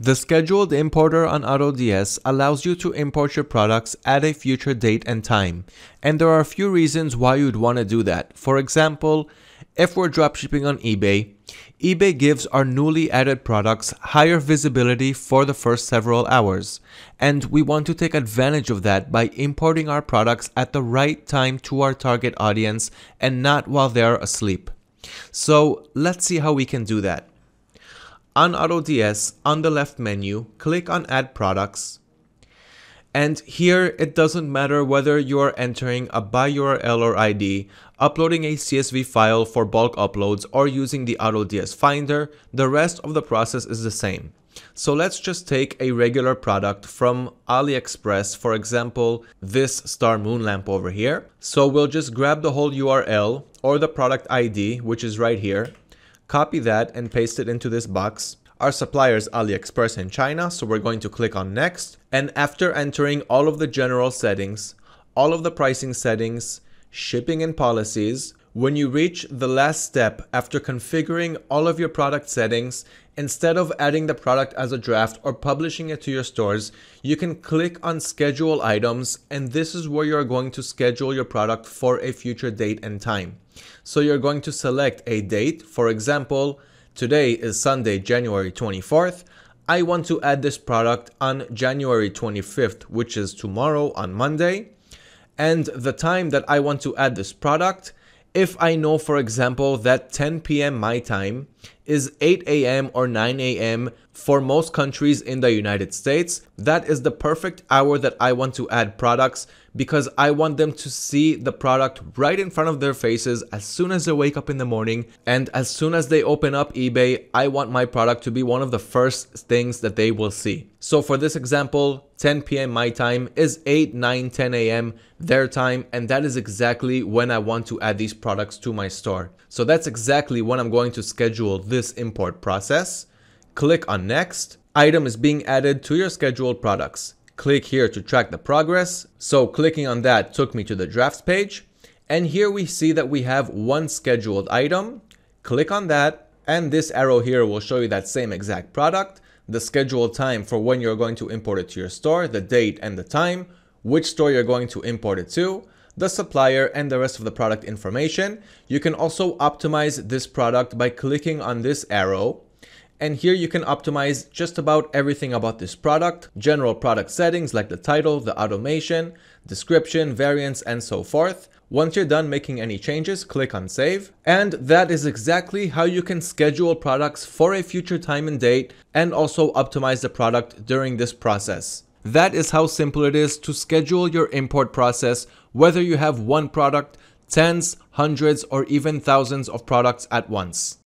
The scheduled importer on AutoDS allows you to import your products at a future date and time, and there are a few reasons why you'd want to do that. For example, if we're dropshipping on eBay, eBay gives our newly added products higher visibility for the first several hours, and we want to take advantage of that by importing our products at the right time to our target audience and not while they're asleep. So let's see how we can do that on AutoDS on the left menu, click on Add Products. And here it doesn't matter whether you're entering a by URL or ID, uploading a CSV file for bulk uploads or using the AutoDS Finder, the rest of the process is the same. So let's just take a regular product from AliExpress, for example, this star moon lamp over here. So we'll just grab the whole URL or the product ID, which is right here, Copy that and paste it into this box. Our supplier is AliExpress in China, so we're going to click on next. And after entering all of the general settings, all of the pricing settings, shipping and policies, when you reach the last step after configuring all of your product settings, instead of adding the product as a draft or publishing it to your stores, you can click on schedule items and this is where you're going to schedule your product for a future date and time. So you're going to select a date, for example, today is Sunday, January 24th, I want to add this product on January 25th, which is tomorrow on Monday, and the time that I want to add this product, if I know, for example, that 10 p.m. my time is 8 a.m. or 9 a.m. for most countries in the United States. That is the perfect hour that I want to add products because I want them to see the product right in front of their faces as soon as they wake up in the morning and as soon as they open up eBay, I want my product to be one of the first things that they will see. So for this example, 10 p.m. my time is 8, 9, 10 a.m. their time and that is exactly when I want to add these products to my store. So that's exactly when I'm going to schedule schedule this import process. Click on next. Item is being added to your scheduled products. Click here to track the progress. So clicking on that took me to the drafts page. And here we see that we have one scheduled item. Click on that. And this arrow here will show you that same exact product, the scheduled time for when you're going to import it to your store, the date and the time, which store you're going to import it to the supplier and the rest of the product information. You can also optimize this product by clicking on this arrow and here you can optimize just about everything about this product, general product settings like the title, the automation, description, variants, and so forth. Once you're done making any changes, click on save. And that is exactly how you can schedule products for a future time and date and also optimize the product during this process. That is how simple it is to schedule your import process whether you have one product, tens, hundreds, or even thousands of products at once.